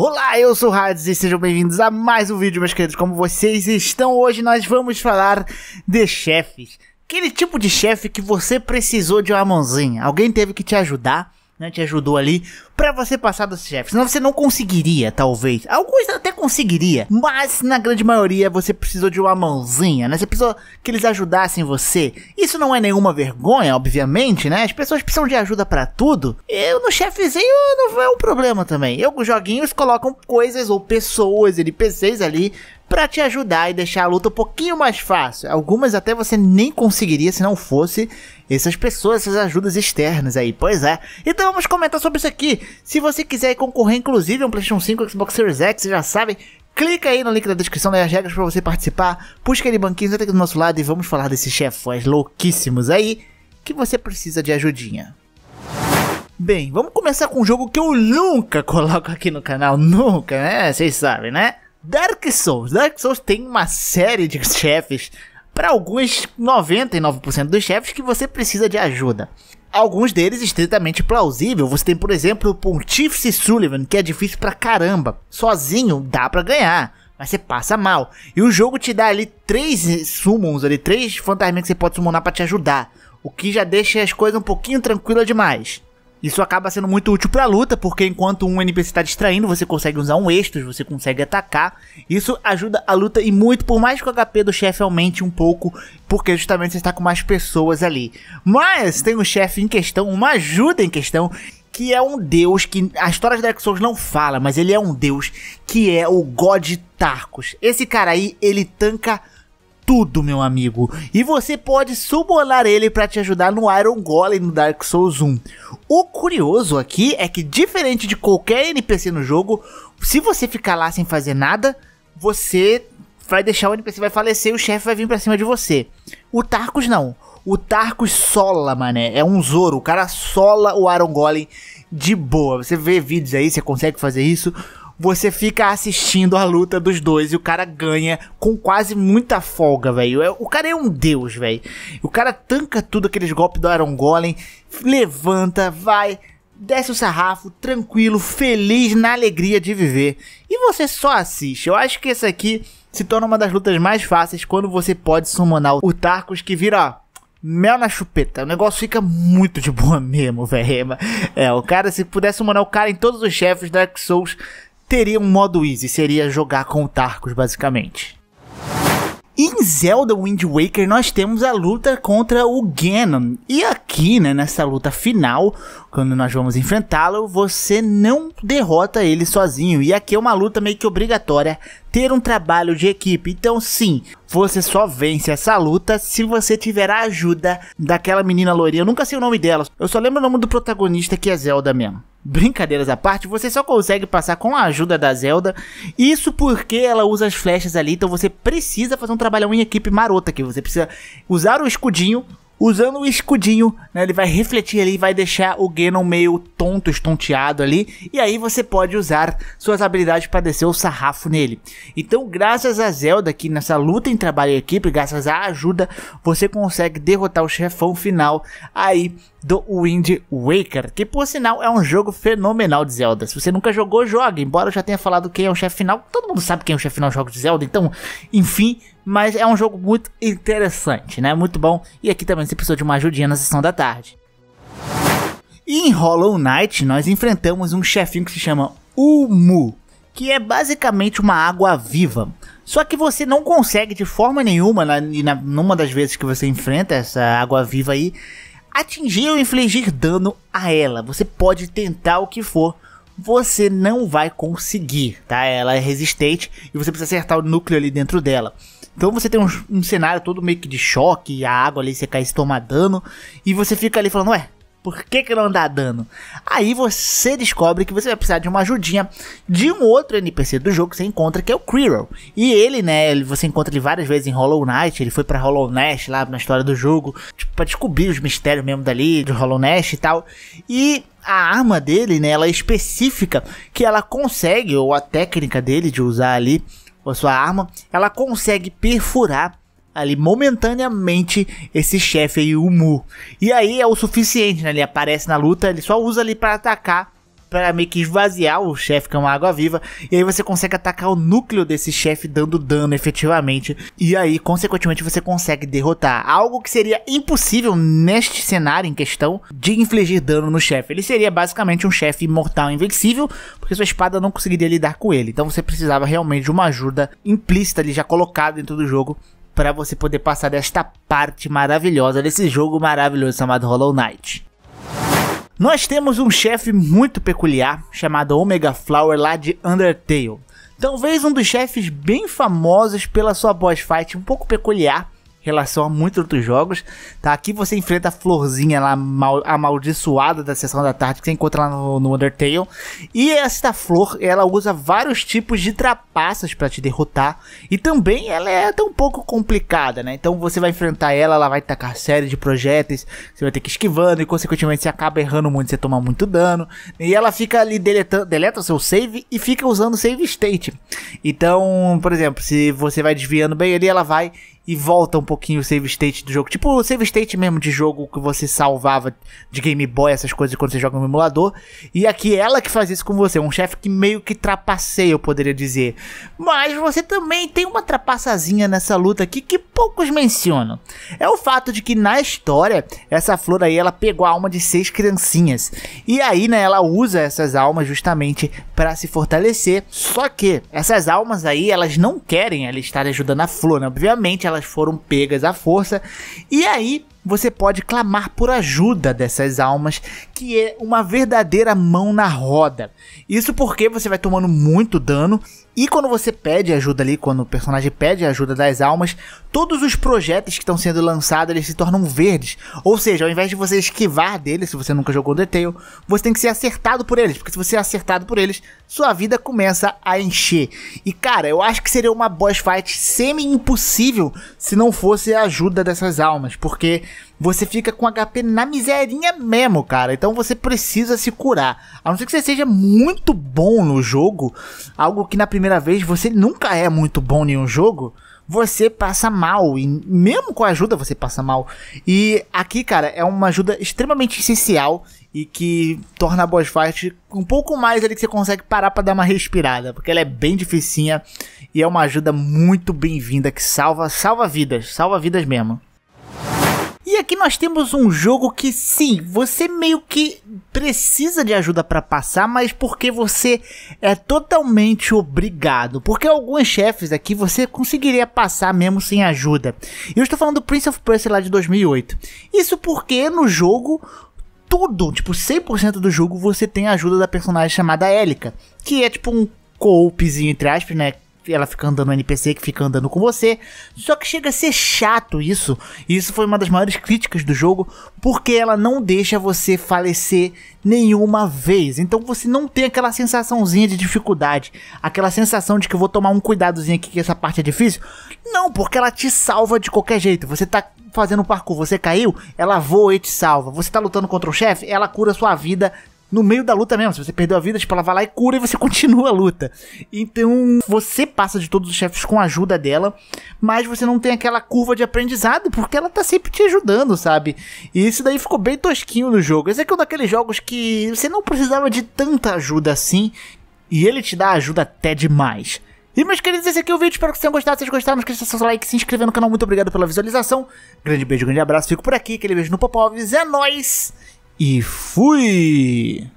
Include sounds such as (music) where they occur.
Olá, eu sou o Hades e sejam bem-vindos a mais um vídeo, meus queridos. Como vocês estão hoje, nós vamos falar de chefes. Aquele tipo de chefe que você precisou de uma mãozinha. Alguém teve que te ajudar, né, te ajudou ali para você passar dos chefes. Senão você não conseguiria, talvez. Alguns até conseguiria, mas na grande maioria você precisou de uma mãozinha, né? Você precisou que eles ajudassem você. Isso não é nenhuma vergonha, obviamente, né? As pessoas precisam de ajuda para tudo. Eu no chefezinho não é um problema também. Eu os joguinhos colocam coisas ou pessoas, NPCs ali para te ajudar e deixar a luta um pouquinho mais fácil. Algumas até você nem conseguiria se não fosse essas pessoas, essas ajudas externas aí. Pois é. Então vamos comentar sobre isso aqui. Se você quiser concorrer, inclusive, a um PlayStation 5, Xbox Series X, você já sabe, clica aí no link da descrição das regras para você participar. Puxa aquele banquinho, senta aqui do nosso lado e vamos falar desses chefões louquíssimos aí que você precisa de ajudinha. Bem, vamos começar com um jogo que eu nunca (laughs) coloco aqui no canal, nunca, né? Vocês sabem, né? Dark Souls. Dark Souls tem uma série de (laughs) chefes para alguns 99% dos chefes que você precisa de ajuda. Alguns deles estritamente plausível. Você tem, por exemplo, o Pontífice Sullivan, que é difícil pra caramba. Sozinho dá para ganhar, mas você passa mal. E o jogo te dá ali três summons, ali três fantasminhas que você pode summonar para te ajudar, o que já deixa as coisas um pouquinho tranquila demais. Isso acaba sendo muito útil pra luta, porque enquanto um NPC tá distraindo, você consegue usar um extras, você consegue atacar. Isso ajuda a luta e muito, por mais que o HP do chefe aumente um pouco, porque justamente você está com mais pessoas ali. Mas tem o um chefe em questão, uma ajuda em questão, que é um deus que a história de Dark Souls não fala, mas ele é um deus que é o God Tarkus. Esse cara aí, ele tanca tudo, meu amigo. E você pode subornar ele para te ajudar no Iron Golem no Dark Souls 1. O curioso aqui é que, diferente de qualquer NPC no jogo, se você ficar lá sem fazer nada, você vai deixar o NPC vai falecer e o chefe vai vir pra cima de você. O Tarkus não. O Tarkus sola, mané. É um Zoro. O cara sola o Iron Golem de boa. Você vê vídeos aí, você consegue fazer isso você fica assistindo a luta dos dois e o cara ganha com quase muita folga, velho. É, o cara é um deus, velho. O cara tanca tudo aqueles golpes do Iron Golem, levanta, vai, desce o sarrafo, tranquilo, feliz na alegria de viver. E você só assiste. Eu acho que esse aqui se torna uma das lutas mais fáceis quando você pode summonar o Tarkus que vira mel na chupeta. O negócio fica muito de boa mesmo, (laughs) velho. É, o cara, se pudesse summonar o cara em todos os chefes Dark Souls, teria um modo easy, seria jogar com o Tarkus, basicamente. Em Zelda Wind Waker nós temos a luta contra o Ganon. E a aqui, né, nessa luta final, quando nós vamos enfrentá-lo, você não derrota ele sozinho. E aqui é uma luta meio que obrigatória ter um trabalho de equipe. Então, sim, você só vence essa luta se você tiver a ajuda daquela menina loirinha. Eu nunca sei o nome dela, eu só lembro o nome do protagonista que é Zelda mesmo. Brincadeiras à parte, você só consegue passar com a ajuda da Zelda. Isso porque ela usa as flechas ali, então você precisa fazer um trabalhão em equipe marota aqui. Você precisa usar o escudinho Usando o escudinho, né, ele vai refletir ali, e vai deixar o Ganon meio tonto, estonteado ali, e aí você pode usar suas habilidades para descer o sarrafo nele. Então, graças a Zelda aqui nessa luta em trabalho e equipe, graças à ajuda, você consegue derrotar o chefão final aí do Wind Waker, que por sinal é um jogo fenomenal de Zelda. Se você nunca jogou, jogue, embora eu já tenha falado quem é o chefe final, todo mundo sabe quem é o chefe final do jogo de Zelda, então, enfim, mas é um jogo muito interessante, né? Muito bom. E aqui também você precisou de uma ajudinha na sessão da tarde. E em Hollow Knight, nós enfrentamos um chefinho que se chama Umu, que é basicamente uma água viva. Só que você não consegue de forma nenhuma, na, na, numa das vezes que você enfrenta essa água viva aí, atingir ou infligir dano a ela. Você pode tentar o que for, você não vai conseguir, tá? Ela é resistente e você precisa acertar o núcleo ali dentro dela. Então você tem um, um, cenário todo meio que de choque, e a água ali, você cai se toma dano, e você fica ali falando, ué, por que, que não dá dano? Aí você descobre que você vai precisar de uma ajudinha de um outro NPC do jogo que você encontra, que é o Quirrell. E ele, né, você encontra ele várias vezes em Hollow Knight, ele foi para Hollow Knight lá na história do jogo, tipo, pra descobrir os mistérios mesmo dali, de Hollow Knight e tal. E a arma dele, né, ela é específica, que ela consegue, ou a técnica dele de usar ali, com a sua arma, ela consegue perfurar ali momentaneamente esse chefe aí, o Mu. E aí é o suficiente, né? Ele aparece na luta, ele só usa ali para atacar para meio que esvaziar o chefe, que é uma água-viva, e aí você consegue atacar o núcleo desse chefe dando dano efetivamente, e aí, consequentemente, você consegue derrotar. Algo que seria impossível neste cenário em questão de infligir dano no chefe. Ele seria basicamente um chefe imortal invencível, porque sua espada não conseguiria lidar com ele, então você precisava realmente de uma ajuda implícita ali já colocada dentro do jogo para você poder passar desta parte maravilhosa desse jogo maravilhoso chamado Hollow Knight. Nós temos um chefe muito peculiar chamado Omega Flower lá de Undertale. Talvez um dos chefes bem famosos pela sua boss fight um pouco peculiar relação a muitos outros jogos, tá? Aqui você enfrenta a florzinha lá, mal, amaldiçoada da sessão da tarde, que você encontra lá no, no Undertale. E esta flor, ela usa vários tipos de trapaças para te derrotar. E também ela é até um pouco complicada, né? Então você vai enfrentar ela, ela vai tacar série de projéteis, você vai ter que esquivando e consequentemente você acaba errando muito, você toma muito dano. E ela fica ali deletando, deleta o seu save e fica usando save state. Então, por exemplo, se você vai desviando bem ali, ela vai e volta um pouquinho o save state do jogo. Tipo o save state mesmo de jogo que você salvava de Game Boy, essas coisas quando você joga no emulador. E aqui é ela que faz isso com você, um chefe que meio que trapaceia, eu poderia dizer. Mas você também tem uma trapaçazinha nessa luta aqui que poucos mencionam. É o fato de que na história, essa flor aí ela pegou a alma de seis criancinhas. E aí, né, ela usa essas almas justamente para se fortalecer. Só que essas almas aí, elas não querem ela estar ajudando a flor, né? Obviamente, ela elas foram pegas à força. E aí você pode clamar por ajuda dessas almas, que é uma verdadeira mão na roda. Isso porque você vai tomando muito dano e quando você pede ajuda ali, quando o personagem pede ajuda das almas, todos os projetos que estão sendo lançados eles se tornam verdes. Ou seja, ao invés de você esquivar deles, se você nunca jogou Detail, você tem que ser acertado por eles, porque se você é acertado por eles, sua vida começa a encher. E cara, eu acho que seria uma boss fight semi-impossível se não fosse a ajuda dessas almas, porque você fica com HP na miserinha mesmo, cara. Então você precisa se curar. A não ser que você seja muito bom no jogo, algo que na primeira vez você nunca é muito bom em um jogo, você passa mal. E mesmo com a ajuda você passa mal. E aqui, cara, é uma ajuda extremamente essencial e que torna a boss fight um pouco mais ali que você consegue parar para dar uma respirada, porque ela é bem dificinha e é uma ajuda muito bem-vinda que salva, salva vidas, salva vidas mesmo. E aqui nós temos um jogo que sim, você meio que precisa de ajuda para passar, mas porque você é totalmente obrigado. Porque alguns chefes aqui você conseguiria passar mesmo sem ajuda. Eu estou falando do Prince of Persia lá de 2008. Isso porque no jogo tudo, tipo 100% do jogo você tem a ajuda da personagem chamada Élica, que é tipo um coupezinho entre aspas, né? ela fica andando no NPC que fica andando com você. Só que chega a ser chato isso. E isso foi uma das maiores críticas do jogo, porque ela não deixa você falecer nenhuma vez. Então você não tem aquela sensaçãozinha de dificuldade, aquela sensação de que eu vou tomar um cuidadozinho aqui que essa parte é difícil. Não, porque ela te salva de qualquer jeito. Você tá fazendo um parkour, você caiu, ela voa e te salva. Você tá lutando contra o chefe, ela cura sua vida no meio da luta mesmo. Se você perdeu a vida, tipo, ela vai lá e cura e você (laughs) continua a luta. Então, você passa de todos os chefes com a ajuda dela, mas você não tem aquela curva de aprendizado, porque ela tá sempre te ajudando, sabe? E isso daí ficou bem tosquinho no jogo. Esse aqui é, é um daqueles jogos que você não precisava de tanta ajuda assim, e ele te dá ajuda até demais. E meus queridos, esse aqui é o vídeo, espero que vocês tenham gostado. Se vocês gostaram, não esqueça de seu like, se inscrever no canal. Muito obrigado pela visualização. Grande beijo, grande abraço. Fico por aqui, aquele beijo no Popovs. É nóis! e fui!